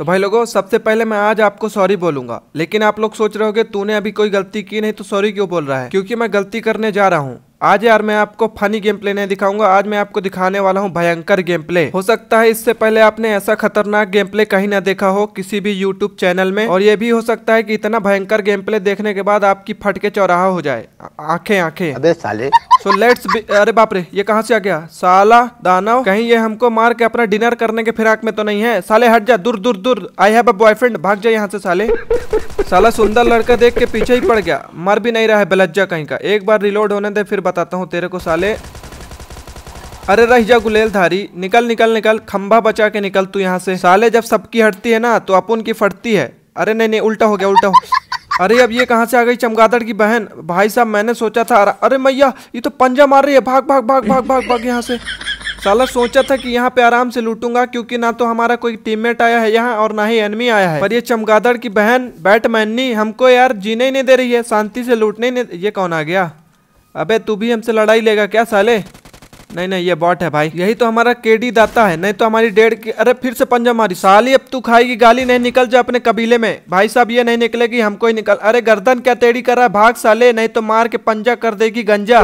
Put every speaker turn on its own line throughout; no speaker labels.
तो भाई लोगों सबसे पहले मैं आज आपको सॉरी बोलूंगा लेकिन आप लोग सोच रहे होगे तूने अभी कोई गलती की नहीं तो सॉरी क्यों बोल रहा है क्योंकि मैं गलती करने जा रहा हूँ आज यार मैं आपको फनी गेम प्ले नहीं दिखाऊंगा आज मैं आपको दिखाने वाला हूँ भयंकर गेम प्ले हो सकता है इससे पहले आपने ऐसा खतरनाक गेम प्ले कहीं ना देखा हो किसी भी यूट्यूब चैनल में और ये भी हो सकता है कि इतना भयंकर गेम प्ले देखने के बाद आपकी फटके चौराहा हो जाए आंखें आंखें अबे साले सो so लेट्स अरे बाप रे ये कहाँ से आ गया साला दानव कहीं ये हमको मार के अपना डिनर करने के फिराक में तो नहीं है साले हट जा दूर दूर दूर आई हैव अ बॉयफ्रेंड भाग जा यहाँ से साले साला सुंदर लड़का देख के पीछे ही पड़ गया मर भी नहीं रहा है बलज्जा कहीं का एक बार रिलोड होने दे फिर बताता हूँ तेरे को साले अरे रह जा गुलेलधारी निकल निकल निकल खंभा बचा के निकल तू यहाँ से साले जब सबकी हटती है ना तो अपन की फटती है अरे नहीं नहीं उल्टा हो गया उल्टा हो अरे अब ये कहाँ से आ गई चमगादड़ की बहन भाई साहब मैंने सोचा था अरे मैया ये तो पंजा मार रही है भाग भाग भाग भाग भाग भाग यहाँ से साला सोचा था कि यहाँ पे आराम से लूटूंगा क्योंकि ना तो हमारा कोई टीममेट आया है यहाँ और ना ही एनमी आया है पर ये चमगादड़ की बहन बैटमैननी हमको यार जीने ही नहीं दे रही है शांति से लूटने ही नहीं ये कौन आ गया अबे तू भी हमसे लड़ाई लेगा क्या साले नहीं नहीं ये बॉट है भाई यही तो हमारा केडी दाता है नहीं तो हमारी डेढ़ की अरे फिर से पंजा मारी साली अब तू खाएगी गाली नहीं निकल जा अपने कबीले में भाई साहब ये नहीं निकलेगी हमको ही निकल अरे गर्दन क्या तेड़ी कर रहा है भाग साले नहीं तो मार के पंजा कर देगी गंजा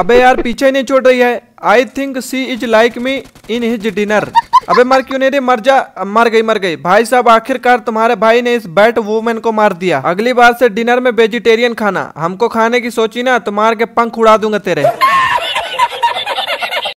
अबे यार पीछे नहीं छोड़ रही है I think she is like me in his dinner अबे मर क्यों नहीं रे मर जा मर गई मर गई भाई साहब आखिरकार तुम्हारे भाई ने इस बैट वूमेन को मार दिया अगली बार से डिनर में वेजिटेरियन खाना हमको खाने की सोची ना तुम्हारे के पंख उड़ा दूंगा तेरे